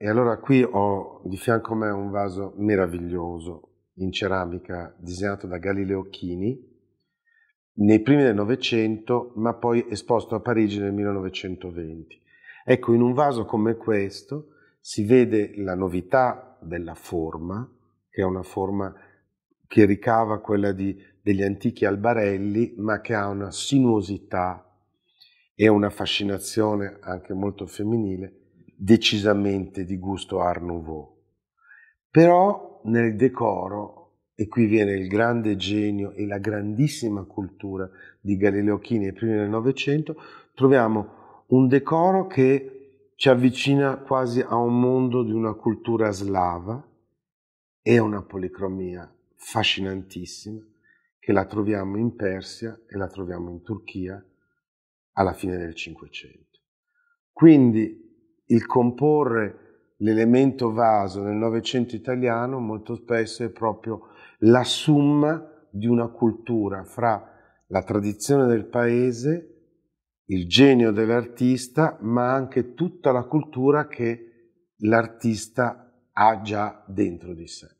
E allora qui ho di fianco a me un vaso meraviglioso in ceramica disegnato da Galileo Chini nei primi del Novecento, ma poi esposto a Parigi nel 1920. Ecco, in un vaso come questo si vede la novità della forma, che è una forma che ricava quella di, degli antichi albarelli, ma che ha una sinuosità e una fascinazione anche molto femminile decisamente di gusto Art Nouveau. Però nel decoro, e qui viene il grande genio e la grandissima cultura di Galileo Chini ai primi del Novecento, troviamo un decoro che ci avvicina quasi a un mondo di una cultura slava e una policromia affascinantissima che la troviamo in Persia e la troviamo in Turchia alla fine del Cinquecento. Quindi il comporre l'elemento vaso nel Novecento italiano molto spesso è proprio la summa di una cultura fra la tradizione del paese, il genio dell'artista, ma anche tutta la cultura che l'artista ha già dentro di sé.